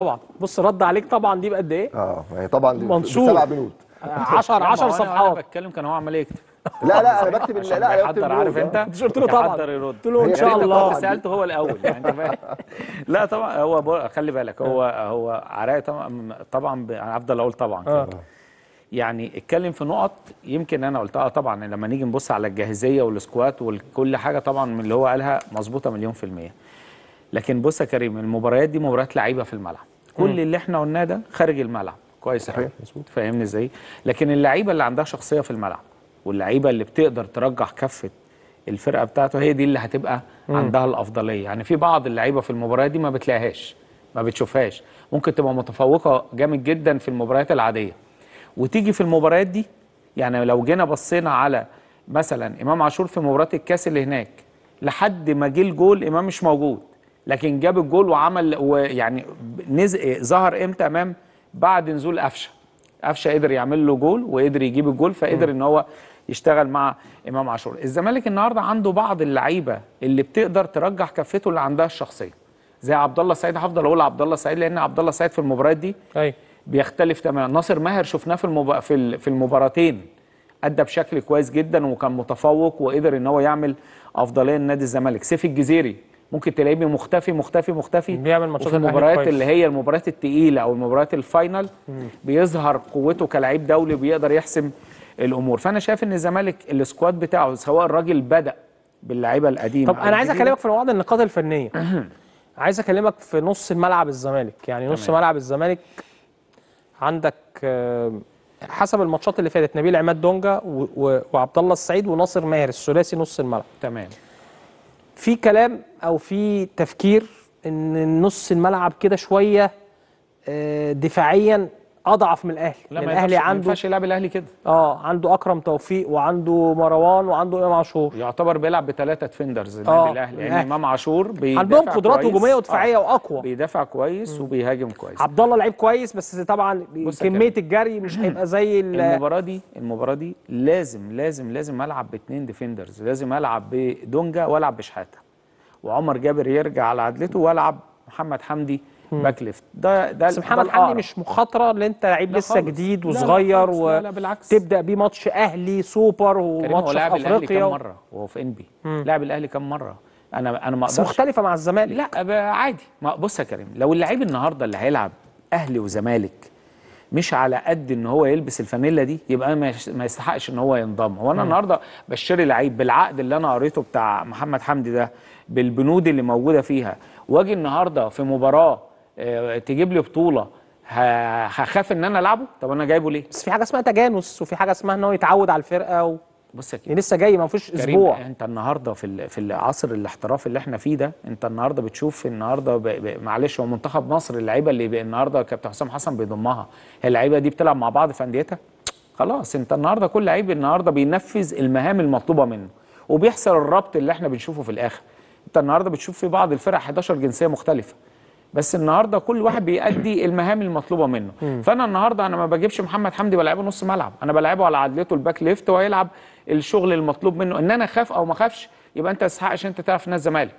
طبعا بص رد عليك طبعا دي بقد ايه؟ اه يعني طبعا دي منصور سبع بنود 10 10 صفحات انا بتكلم كان هو عمال يكتب لا لا انا بكتب لا انا بكتب عارف انت قلت له طبعا قلت له ان يعني شاء الله سالته هو الاول يعني لا طبعا هو خلي بالك هو آه. هو عراية طبعا طبعا هفضل اقول طبعا آه. كده يعني اتكلم في نقط يمكن انا قلتها آه، طبعا لما نيجي نبص على الجاهزيه والسكوات وكل حاجه طبعا من اللي هو قالها مظبوطه مليون في الميه لكن بص يا كريم المباريات دي مباريات لعيبه في الملعب كل مم. اللي احنا قلناه ده خارج الملعب كويس صحيح مظبوط فاهمني ازاي لكن اللعيبه اللي عندها شخصيه في الملعب واللعيبه اللي بتقدر ترجح كفه الفرقه بتاعته هي دي اللي هتبقى مم. عندها الافضليه يعني في بعض اللعيبه في المباريات دي ما بتلاقيهاش ما بتشوفهاش ممكن تبقى متفوقه جامد جدا في المباريات العاديه وتيجي في المباريات دي يعني لو جينا بصينا على مثلا امام عاشور في مباراه الكاس اللي هناك لحد ما جه الجول امام مش موجود لكن جاب الجول وعمل ويعني نزق ظهر امتى امام بعد نزول قفشه قفشه قدر يعمل له جول وقدر يجيب الجول فقدر ان هو يشتغل مع امام عاشور الزمالك النهارده عنده بعض اللعيبه اللي بتقدر ترجح كفته اللي عندها الشخصيه زي عبد الله السعيد هفضل اقول عبد الله السعيد لان عبد الله السعيد في المباريات دي أي. أيوة. بيختلف تماما ناصر ماهر شفناه في المب... في في المباراتين ادى بشكل كويس جدا وكان متفوق وقدر ان هو يعمل افضليه لنادي الزمالك سيف الجزيري ممكن تلاقيه مختفي مختفي مختفي بيعمل ماتشات في المباريات اللي هي المباريات الثقيله او المباريات الفاينل بيظهر قوته كلاعب دولي بيقدر يحسم الامور فانا شايف ان الزمالك السكواد بتاعه سواء الراجل بدا باللعيبه القديمه طب انا عايز اكلمك في بعض النقاط الفنيه عايز اكلمك في نص الملعب الزمالك يعني نص ملعب الزمالك عندك آه، حسب الماتشات اللي فاتت نبيل عماد دونجا وعبد الله السعيد وناصر ماهر الثلاثي نص الملعب تمام في كلام او في تفكير ان نص الملعب كده شويه آه، دفاعيا اضعف من الاهلي لا ما الاهلي عنده ما ينفعش يلعب الاهلي كده اه عنده اكرم توفيق وعنده مروان وعنده امام عاشور يعتبر بيلعب بثلاثه ديفندرز النادي آه، الاهلي يعني لان امام عاشور بيدافع عندهم قدرات هجوميه آه، ودفاعيه واقوى بيدافع كويس وبيهاجم كويس عبد الله لعيب كويس بس طبعا كميه الجري مش هيبقى زي المباراه دي المباراه دي لازم لازم لازم العب باثنين ديفندرز لازم العب بدونجا والعب بشحاته وعمر جابر يرجع على عدلته والعب محمد حمدي باك ليفت ده ده بس محمد حمدي مش مخاطره ان انت لعيب لسه خلص. جديد وصغير وتبدا بيه ماتش اهلي سوبر وماتش في افريقيا كم مره وهو في انبي لعب الاهلي كم مره انا انا ما اقدرش مختلفه مع الزمالك لا عادي ما بص يا كريم لو اللعيب النهارده اللي هيلعب اهلي وزمالك مش على قد ان هو يلبس الفانيلا دي يبقى ما يستحقش ان هو ينضم هو انا النهارده بشتري لعيب بالعقد اللي انا قريته بتاع محمد حمدي ده بالبنود اللي موجوده فيها واجي النهارده في مباراه آه، تجيب لي بطوله هخاف ان انا العبه طب انا جايبه ليه بس في حاجه اسمها تجانس وفي حاجه اسمها ان هو يتعود على الفرقه و... بص يا يعني لسه جاي ما فيش اسبوع انت النهارده في في العصر الاحتراف اللي احنا فيه ده انت النهارده بتشوف النهارده ب... ب... معلش هو منتخب مصر اللعيبه اللي النهارده كابتن حسام حسن بيضمها اللعيبه دي بتلعب مع بعض في انديتها خلاص انت النهارده كل لعيب النهارده بينفذ المهام المطلوبه منه وبيحصل الربط اللي احنا بنشوفه في الاخر انت النهارده بتشوف في بعض الفرق 11 جنسيه مختلفه بس النهارده كل واحد بيأدي المهام المطلوبه منه مم. فانا النهارده انا ما بجيبش محمد حمدي بلعبه نص ملعب انا بلعبه على عدلته الباك ليفت وهيلعب الشغل المطلوب منه ان انا اخاف او ما اخافش يبقى انت تستحقش انت تلعب في نادي الزمالك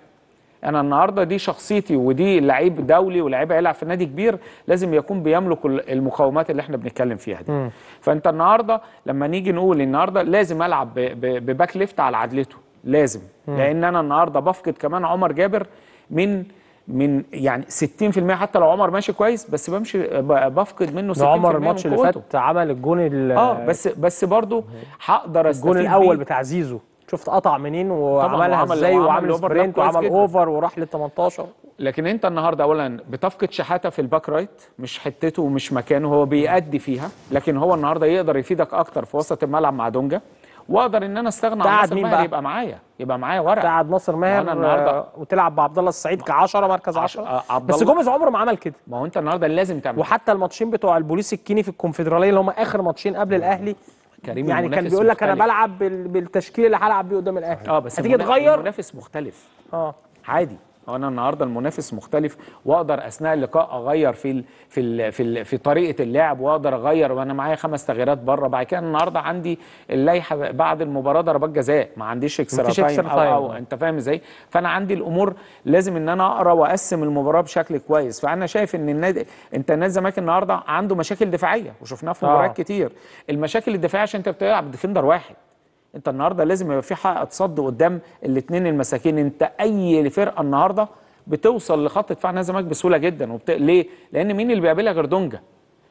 انا النهارده دي شخصيتي ودي لعيب دولي ولعيب هيلعب في نادي كبير لازم يكون بيملك المقومات اللي احنا بنتكلم فيها دي مم. فانت النهارده لما نيجي نقول النهارده لازم العب بباك ليفت على عدلته لازم مم. لان انا النهارده بفقد كمان عمر جابر من من يعني 60% حتى لو عمر ماشي كويس بس بمشي بفقد منه 60% عمر الماتش اللي فات عمل الجون اه بس بس برضه هقدر الجون الاول بتاع زيزو شفت قطع منين وعملها ازاي وعمل سبرنت وعمل اوفر وراح لل 18 لكن انت النهارده اولا بتفقد شحاته في الباك رايت مش حتته ومش مكانه هو بيأدي فيها لكن هو النهارده يقدر يفيدك اكتر في وسط الملعب مع دونجا واقدر ان انا استغنى عن ناصر ماهر يبقى معايا يبقى معايا ورق تقعد ناصر ماهر النهارده آه، وتلعب بعبد الله السعيد ك10 مركز 10 آه، بس جوميز عمره ما عمل كده ما هو انت النهارده لازم تعمل وحتى الماتشين بتوع البوليس الكيني في الكونفدراليه اللي هم اخر ماتشين قبل آه، الاهلي كريم يعني كان بيقول لك انا بلعب بالتشكيل اللي هلعب بيه قدام الاهلي اه بس هتيجي تغير منافس مختلف اه عادي انا النهارده المنافس مختلف واقدر اثناء اللقاء اغير في الـ في الـ في, الـ في طريقه اللعب واقدر اغير وانا معايا خمس تغييرات بره بعد كده النهارده عندي اللائحه بعد المباراه ضربات جزاء ما عنديش اكسترا تايم أو, أو, او انت فاهم ازاي فانا عندي الامور لازم ان انا اقرا واقسم المباراه بشكل كويس فانا شايف ان النادي انت النادي الزمالك النهارده عنده مشاكل دفاعيه وشفناها في آه. مباريات آه. كتير المشاكل الدفاعيه عشان انت بتلعب ديفندر واحد انت النهارده لازم يبقى في حق تصد قدام الاثنين المساكين انت اي فرقه النهارده بتوصل لخط دفاع نادي الزمالك بسهوله جدا وبت... ليه؟ لان مين اللي بيقابلها غير دونجا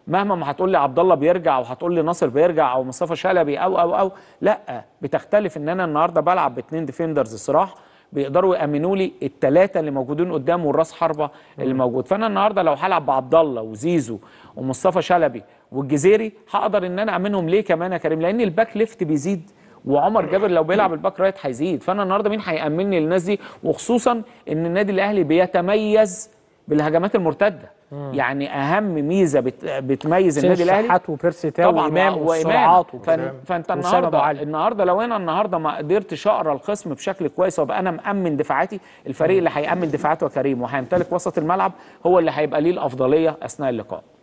مهما ما هتقول لي عبد الله بيرجع وهتقول لي ناصر بيرجع او مصطفى شلبي او او او لا بتختلف ان انا النهارده بلعب باثنين ديفندرز صراح بيقدروا يامنوا لي الثلاثه اللي موجودين قدام والراس حربه اللي موجود فانا النهارده لو هلعب بعبد الله وزيزو ومصطفى شلبي والجزيري هقدر ان انا امنهم ليه كمان يا كريم لان الباك ليفت بيزيد وعمر جابر لو بيلعب الباك رايت هيزيد فانا النهارده مين هيامني للناس دي وخصوصا ان النادي الاهلي بيتميز بالهجمات المرتده مم. يعني اهم ميزه بت... بتميز النادي الاهلي وبيرسي تاو وامام وسرعاته فن... فانت النهارده النهارده لو انا النهارده ما قدرتش اقرا الخصم بشكل كويس وابقى انا مامن دفاعاتي الفريق مم. اللي هيامن دفاعاته كريم وهيمتلك وسط الملعب هو اللي هيبقى ليه الافضليه اثناء اللقاء